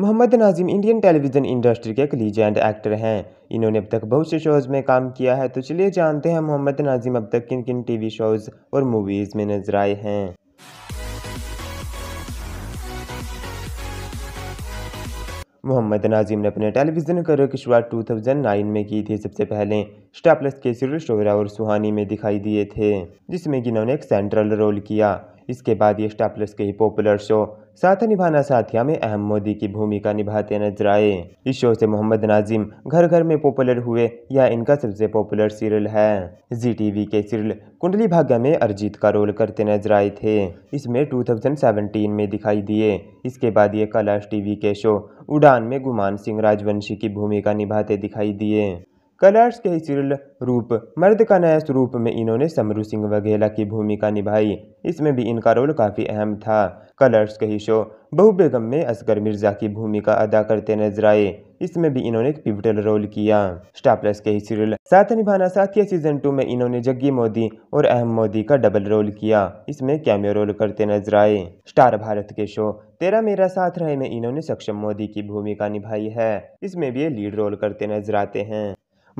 Mohammad Nazim Indian television industry के एक legend actor हैं इन्होंने अब तक बहुत से शोज़ में काम किया है तो चलिए जानते हैं मोहम्मद नाजिम अब तक किन किन टीवी शोज़ और मूवीज़ में नजर आए हैं मोहम्मद नाजिम ने अपने टेलीविज़न करियर की शुरुआत 2009 में की थी सबसे पहले स्टार प्लस के सीरियल शोरा और सुहानी में दिखाई दिए थे जिसमें कि इन्होंने एक सेंट्रल रोल किया इसके बाद ये प्लस के ही पॉपुलर शो साथ निभाना साथिया में अहम मोदी की भूमिका निभाते नजर आए इस शो से मोहम्मद नाजिम घर घर में पॉपुलर हुए यह इनका सबसे पॉपुलर सीरियल है जी टीवी के सीरियल कुंडली भाग्य में अरजीत का रोल करते नजर आए थे इसमें 2017 में दिखाई दिए इसके बाद ये कलाश टीवी के शो उड़ान में गुमान सिंह राजवंशी की भूमिका निभाते दिखाई दिए कलर्स के सिरल रूप मर्द का नया स्वरूप में इन्होंने समरू सिंह वघेला की भूमिका निभाई इसमें भी इनका रोल काफ़ी अहम था कलर्स के ही शो बहु बेगम में असगर मिर्जा की भूमिका अदा करते नजर आए इसमें भी इन्होंने एक पिवटल रोल किया स्टार प्लस के ही सीरियल साथ निभाना साथिया सीजन टू में इन्होंने जग्गी मोदी और अहम मोदी का डबल रोल किया इसमें कैमियो रोल करते नजर आए स्टार भारत के शो तेरा मेरा साथ रहे में इन्होंने सक्षम मोदी की भूमिका निभाई है इसमें भी लीड रोल करते नजर आते हैं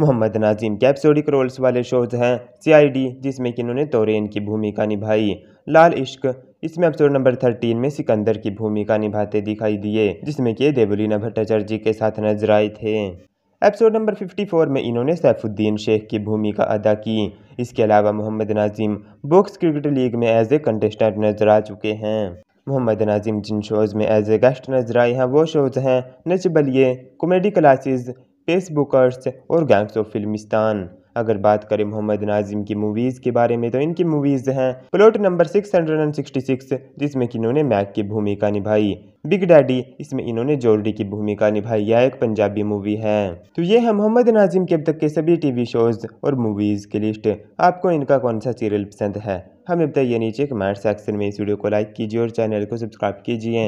मोहम्मद नाजिम कैप्सोडिक रोल्स वाले शोज़ हैं सीआईडी जिसमें कि इन्होंने तोरेन की भूमिका निभाई लाल इश्क इसमें एपिसोड नंबर थर्टीन में सिकंदर की भूमिका निभाते दिखाई दिए जिसमें कि देवलीना भट्टाचार्य जी के साथ नजर आए थे एपिसोड नंबर 54 में इन्होंने सैफुद्दीन शेख की भूमिका अदा की इसके अलावा Mohammad Nazim Box Cricket League में एज ए कंटेस्टेंट नजर आ चुके हैं मोहम्मद नाजिम जिन शोज़ में एज ए गेस्ट नजर आए हैं वो शोज़ हैं Nach Baliye comedy classes Facebookers bookers और गैंग्स ऑफ फिल्मिस्तान अगर बात करें मोहम्मद नाजिम की मूवीज़ के बारे में तो इनकी मूवीज़ हैं प्लॉट नंबर 666 जिसमें कि इन्होंने मैक की भूमिका निभाई बिग डैडी इसमें इन्होंने जोरडी की भूमिका निभाई यह एक पंजाबी मूवी है तो ये है मोहम्मद नाजिम के अब तक के सभी टीवी शोज और मूवीज़ की लिस्ट आपको इनका कौन सा सीरियल पसंद है हमें बताइए नीचे कमेंट सेक्शन में इस वीडियो को लाइक कीजिए और चैनल को सब्सक्राइब कीजिए